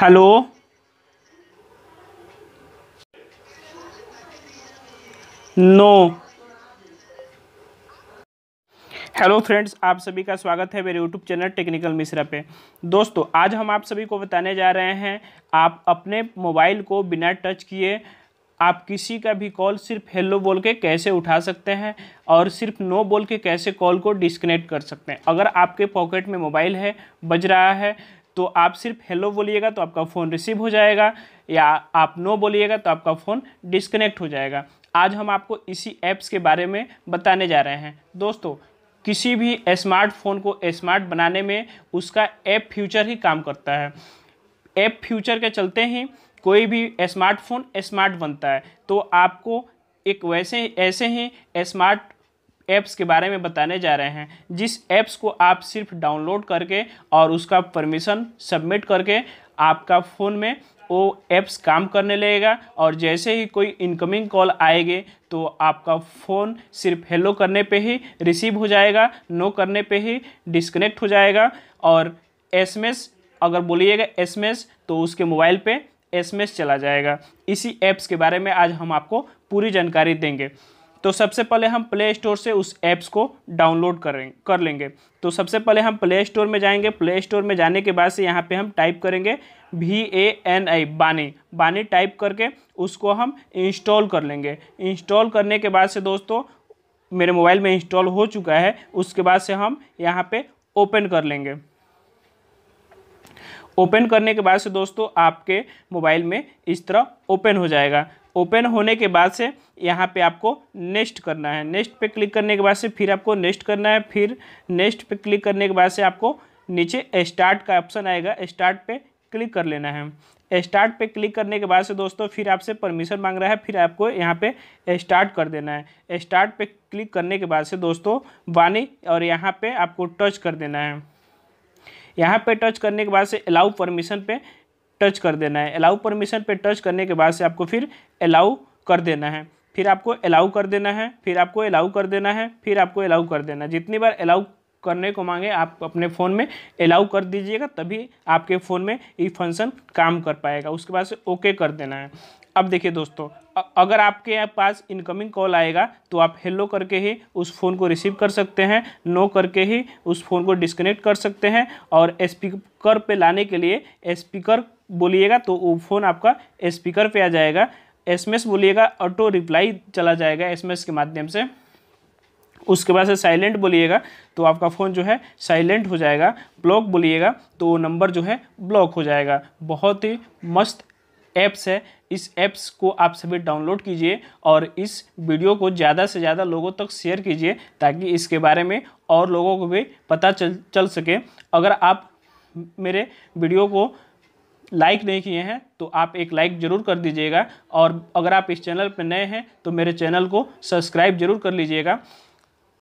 hello no hello friends आप सभी का स्वागत है मेरे यूट्यूब चैनल टेक्निकल मिश्रा पे दोस्तों आज हम आप सभी को बताने जा रहे हैं आप अपने मोबाइल को बिना टच किए आप किसी का भी कॉल सिर्फ हेलो बोल के कैसे उठा सकते हैं और सिर्फ नो बोल के कैसे कॉल को डिस्कनेक्ट कर सकते हैं अगर आपके पॉकेट में मोबाइल है बज रहा है तो आप सिर्फ हेलो बोलिएगा तो आपका फ़ोन रिसीव हो जाएगा या आप नो बोलिएगा तो आपका फ़ोन डिस्कनेक्ट हो जाएगा आज हम आपको इसी ऐप्स के बारे में बताने जा रहे हैं दोस्तों किसी भी स्मार्टफोन को स्मार्ट बनाने में उसका ऐप फ्यूचर ही काम करता है ऐप फ्यूचर के चलते ही कोई भी स्मार्टफोन स्मार्ट बनता है तो आपको एक वैसे ऐसे ही स्मार्ट ऐप्स के बारे में बताने जा रहे हैं जिस ऐप्स को आप सिर्फ डाउनलोड करके और उसका परमिशन सबमिट करके आपका फ़ोन में वो ऐप्स काम करने लगेगा और जैसे ही कोई इनकमिंग कॉल आएगी तो आपका फ़ोन सिर्फ हेलो करने पे ही रिसीव हो जाएगा नो करने पे ही डिस्कनेक्ट हो जाएगा और एसएमएस अगर बोलिएगा एसएमएस तो उसके मोबाइल पे एसएमएस चला जाएगा इसी ऐप्स के बारे में आज हम आपको पूरी जानकारी देंगे तो सबसे पहले हम प्ले स्टोर से उस ऐप्स को डाउनलोड करें कर लेंगे तो सबसे पहले हम प्ले स्टोर में जाएंगे प्ले स्टोर में जाने के बाद से यहाँ पे हम टाइप करेंगे वी ए एन आई बानी बानी टाइप करके उसको हम इंस्टॉल कर लेंगे इंस्टॉल करने के बाद से दोस्तों मेरे मोबाइल में इंस्टॉल हो चुका है उसके बाद से हम यहाँ पर ओपन कर लेंगे ओपन करने के बाद से दोस्तों आपके मोबाइल में इस तरह ओपन हो जाएगा ओपन होने के बाद से यहाँ पे आपको नेक्स्ट करना है नेक्स्ट पे क्लिक करने के बाद से फिर आपको नेक्स्ट करना है फिर नेक्स्ट पे क्लिक करने के बाद से आपको नीचे स्टार्ट का ऑप्शन आएगा स्टार्ट पे क्लिक कर लेना है स्टार्ट पे क्लिक करने के बाद से दोस्तों फिर आपसे परमिशन मांग रहा है फिर आपको यहाँ पे स्टार्ट कर देना है स्टार्ट पे क्लिक करने के बाद से दोस्तों वानी और यहाँ पे आपको टच कर देना है यहाँ पे टच करने के बाद से अलाउ परमिशन पे टच कर देना है अलाउ परमिशन पे टच करने के बाद से आपको फिर अलाउ कर देना है फिर आपको अलाउ कर देना है फिर आपको अलाउ कर देना है फिर आपको अलाउ कर देना है जितनी बार अलाउ करने को मांगे आप अपने फ़ोन में अलाउ कर दीजिएगा तभी आपके फ़ोन में ये फंक्शन काम कर पाएगा उसके बाद से ओके कर देना है अब देखिए दोस्तों अगर आपके पास इनकमिंग कॉल आएगा तो आप हेलो करके ही उस फ़ोन को रिसीव कर सकते हैं नो करके ही उस फ़ोन को डिस्कनेक्ट कर सकते हैं और स्पीकर पे लाने के लिए स्पीकर बोलिएगा तो वो फ़ोन आपका स्पीकर पे आ जाएगा एसएमएस बोलिएगा ऑटो रिप्लाई चला जाएगा एसएमएस के माध्यम से उसके बाद से साइलेंट बोलिएगा तो आपका फ़ोन जो है साइलेंट हो जाएगा ब्लॉक बोलिएगा तो वो नंबर जो है ब्लॉक हो जाएगा बहुत ही मस्त ऐप्स है इस ऐप्स को आप सभी डाउनलोड कीजिए और इस वीडियो को ज़्यादा से ज़्यादा लोगों तक शेयर कीजिए ताकि इसके बारे में और लोगों को भी पता चल चल सके अगर आप मेरे वीडियो को लाइक नहीं किए हैं तो आप एक लाइक ज़रूर कर दीजिएगा और अगर आप इस चैनल पर नए हैं तो मेरे चैनल को सब्सक्राइब जरूर कर लीजिएगा